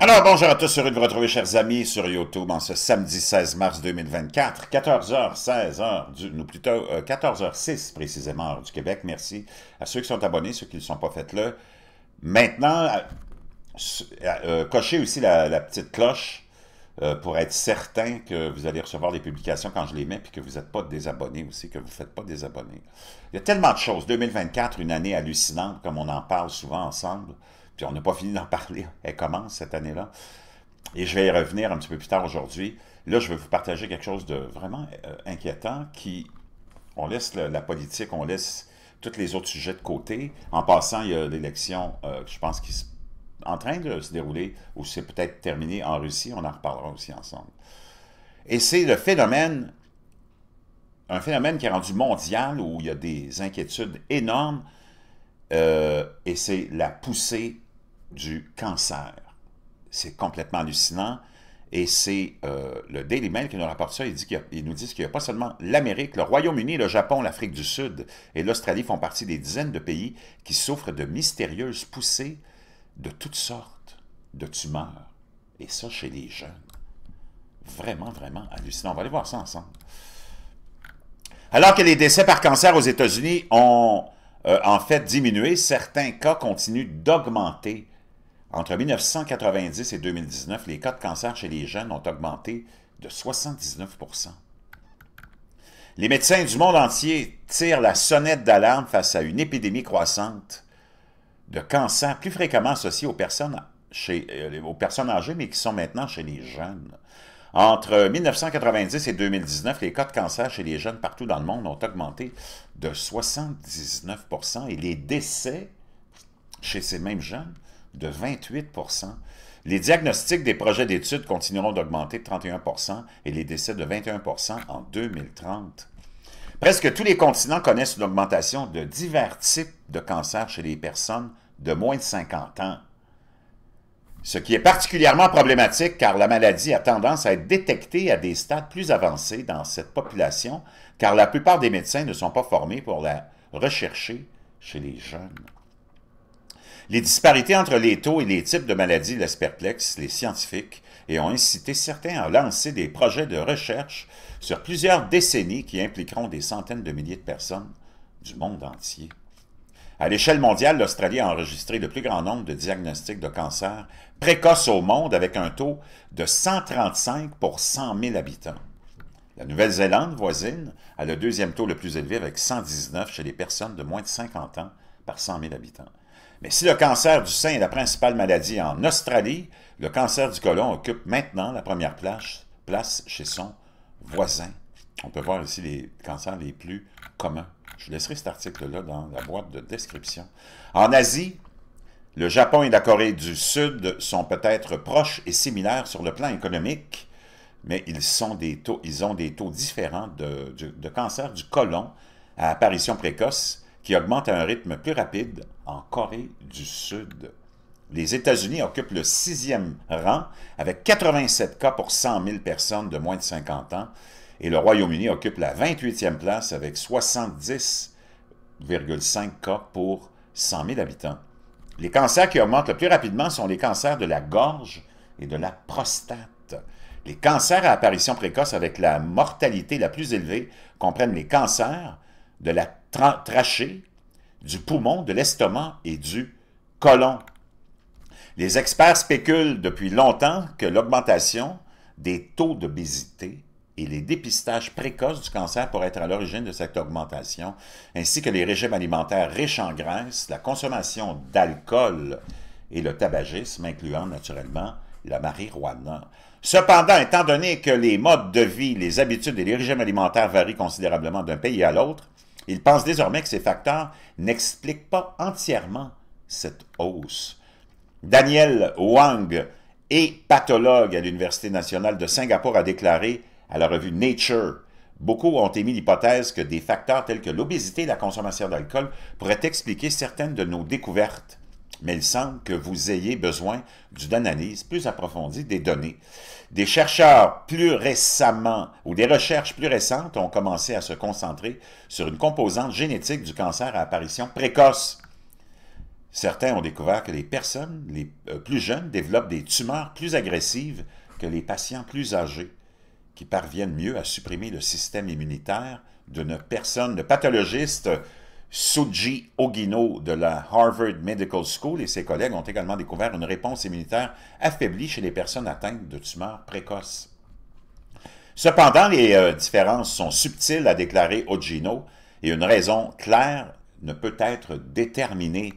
Alors, bonjour à tous, heureux de vous retrouver, chers amis, sur YouTube en ce samedi 16 mars 2024, 14h, 16h, du, ou plutôt 14h06 euh, précisément, du Québec. Merci à ceux qui sont abonnés, ceux qui ne sont pas, faites là. Maintenant, euh, cochez aussi la, petite cloche euh, pour être certain que vous allez recevoir les publications quand je les mets, puis que vous n'êtes pas désabonnés aussi, que vous ne faites pas désabonner. Il y a tellement de choses. 2024, une année hallucinante, comme on en parle souvent ensemble puis on n'a pas fini d'en parler, elle commence cette année-là, et je vais y revenir un petit peu plus tard aujourd'hui. Là, je vais vous partager quelque chose de vraiment euh, inquiétant qui, on laisse la politique, on laisse tous les autres sujets de côté. En passant, il y a l'élection, euh, je pense, qui est en train de se dérouler, ou c'est peut-être terminé en Russie, on en reparlera aussi ensemble. Et c'est le phénomène, un phénomène qui est rendu mondial, où il y a des inquiétudes énormes, euh, et c'est la poussée du cancer. C'est complètement hallucinant. Et c'est euh, le Daily Mail qui nous rapporte ça. Ils nous disent qu'il n'y a pas seulement l'Amérique, le Royaume-Uni, le Japon, l'Afrique du Sud et l'Australie font partie des dizaines de pays qui souffrent de mystérieuses poussées de toutes sortes de tumeurs. Et ça, chez les jeunes. Vraiment, vraiment hallucinant. On va aller voir ça ensemble. Alors que les décès par cancer aux États-Unis ont euh, en fait diminué, certains cas continuent d'augmenter entre 1990 et 2019, les cas de cancer chez les jeunes ont augmenté de 79 Les médecins du monde entier tirent la sonnette d'alarme face à une épidémie croissante de cancer plus fréquemment associé aux personnes, euh, aux personnes âgées, mais qui sont maintenant chez les jeunes. Entre 1990 et 2019, les cas de cancer chez les jeunes partout dans le monde ont augmenté de 79 et les décès chez ces mêmes jeunes de 28 Les diagnostics des projets d'études continueront d'augmenter de 31 et les décès de 21 en 2030. Presque tous les continents connaissent une augmentation de divers types de cancers chez les personnes de moins de 50 ans. Ce qui est particulièrement problématique car la maladie a tendance à être détectée à des stades plus avancés dans cette population car la plupart des médecins ne sont pas formés pour la rechercher chez les jeunes. Les disparités entre les taux et les types de maladies laissent perplexes les scientifiques et ont incité certains à lancer des projets de recherche sur plusieurs décennies qui impliqueront des centaines de milliers de personnes du monde entier. À l'échelle mondiale, l'Australie a enregistré le plus grand nombre de diagnostics de cancer précoces au monde avec un taux de 135 pour 100 000 habitants. La Nouvelle-Zélande voisine a le deuxième taux le plus élevé avec 119 chez les personnes de moins de 50 ans par 100 000 habitants. Mais si le cancer du sein est la principale maladie en Australie, le cancer du côlon occupe maintenant la première place, chez son voisin. On peut voir ici les cancers les plus communs. Je laisserai cet article-là dans la boîte de description. En Asie, le Japon et la Corée du Sud sont peut-être proches et similaires sur le plan économique, mais ils, ont des taux différents de, de cancer du côlon à apparition précoce qui augmente à un rythme plus rapide en Corée du Sud. Les États-Unis occupent le sixième rang avec 87 cas pour 100 000 personnes de moins de 50 ans et le Royaume-Uni occupe la 28e place avec 70,5 cas pour 100 000 habitants. Les cancers qui augmentent le plus rapidement sont les cancers de la gorge et de la prostate. Les cancers à apparition précoce avec la mortalité la plus élevée comprennent les cancers de la traché du poumon, de l'estomac et du colon. Les experts spéculent depuis longtemps que l'augmentation des taux d'obésité et les dépistages précoces du cancer pourraient être à l'origine de cette augmentation, ainsi que les régimes alimentaires riches en graisses, la consommation d'alcool et le tabagisme, incluant naturellement la marijuana. Cependant, étant donné que les modes de vie, les habitudes et les régimes alimentaires varient considérablement d'un pays à l'autre, il pense désormais que ces facteurs n'expliquent pas entièrement cette hausse. Daniel Wang et pathologue à l'Université nationale de Singapour a déclaré à la revue Nature Beaucoup ont émis l'hypothèse que des facteurs tels que l'obésité et la consommation d'alcool pourraient expliquer certaines de nos découvertes mais il semble que vous ayez besoin d'une analyse plus approfondie des données. Des chercheurs plus récemment ou des recherches plus récentes ont commencé à se concentrer sur une composante génétique du cancer à apparition précoce. Certains ont découvert que les personnes les euh, plus jeunes développent des tumeurs plus agressives que les patients plus âgés, qui parviennent mieux à supprimer le système immunitaire d'une personne, de pathologiste Suji Ogino de la Harvard Medical School et ses collègues ont également découvert une réponse immunitaire affaiblie chez les personnes atteintes de tumeurs précoces. Cependant, les euh, différences sont subtiles, a déclaré Ogino, et une raison claire ne peut être déterminée.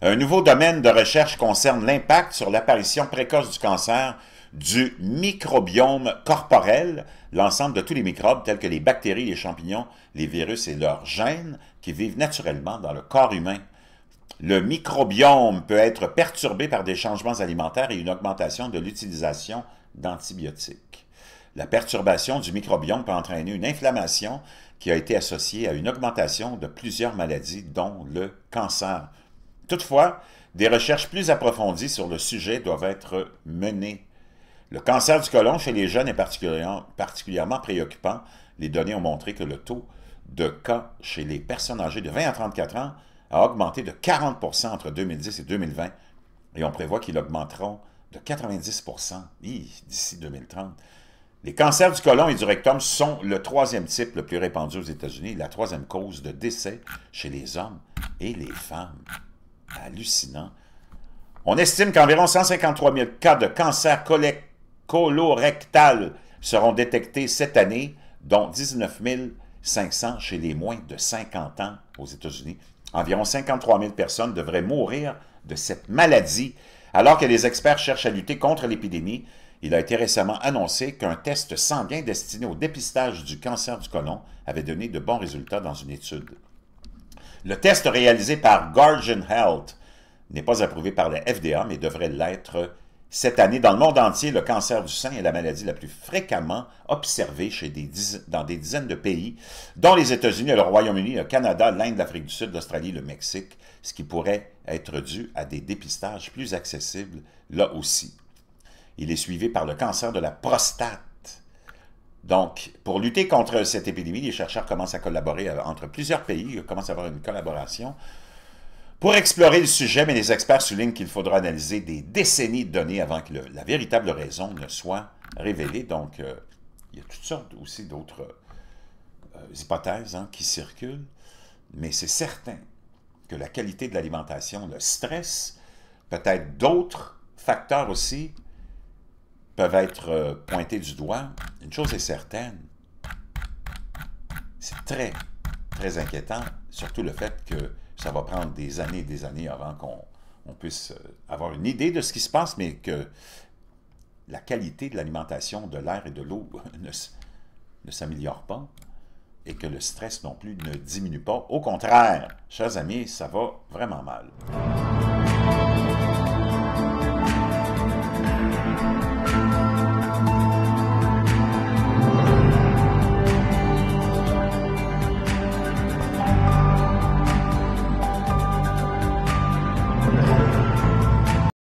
Un nouveau domaine de recherche concerne l'impact sur l'apparition précoce du cancer du microbiome corporel, l'ensemble de tous les microbes tels que les bactéries, les champignons, les virus et leurs gènes qui vivent naturellement dans le corps humain. Le microbiome peut être perturbé par des changements alimentaires et une augmentation de l'utilisation d'antibiotiques. La perturbation du microbiome peut entraîner une inflammation qui a été associée à une augmentation de plusieurs maladies, dont le cancer. Toutefois, des recherches plus approfondies sur le sujet doivent être menées. Le cancer du côlon chez les jeunes est particulièrement, préoccupant. Les données ont montré que le taux de cas chez les personnes âgées de 20 à 34 ans a augmenté de 40 entre 2010 et 2020 et on prévoit qu'il augmentera de 90 d'ici 2030. Les cancers du côlon et du rectum sont le troisième type le plus répandu aux États-Unis, la troisième cause de décès chez les hommes et les femmes. Hallucinant. On estime qu'environ 153 000 cas de cancer collectif colorectales seront détectés cette année, dont 19 500 chez les moins de 50 ans aux États-Unis. Environ 53 000 personnes devraient mourir de cette maladie. Alors que les experts cherchent à lutter contre l'épidémie, il a été récemment annoncé qu'un test sanguin destiné au dépistage du cancer du côlon avait donné de bons résultats dans une étude. Le test réalisé par Guardian Health n'est pas approuvé par la FDA, mais devrait l'être cette année, dans le monde entier, le cancer du sein est la maladie la plus fréquemment observée chez des dans des dizaines de pays, dont les États-Unis, le Royaume-Uni, le Canada, l'Inde, l'Afrique du Sud, l'Australie, le Mexique, ce qui pourrait être dû à des dépistages plus accessibles là aussi. Il est suivi par le cancer de la prostate. Donc, pour lutter contre cette épidémie, les chercheurs commencent à collaborer euh, entre plusieurs pays, commencent à avoir une collaboration pour explorer le sujet, mais les experts soulignent qu'il faudra analyser des décennies de données avant que la véritable raison ne soit révélée. Donc, euh, il y a toutes sortes aussi d'autres euh, hypothèses hein, qui circulent, mais c'est certain que la qualité de l'alimentation, le stress, peut-être d'autres facteurs aussi peuvent être euh, pointés du doigt. Une chose est certaine, c'est très, très inquiétant, surtout le fait que ça va prendre des années et des années avant qu'on puisse euh, avoir une idée de ce qui se passe, mais que la qualité de l'alimentation, de l'air et de l'eau ne, ne s'améliore pas et que le stress non plus ne diminue pas. Au contraire, chers amis, ça va vraiment mal.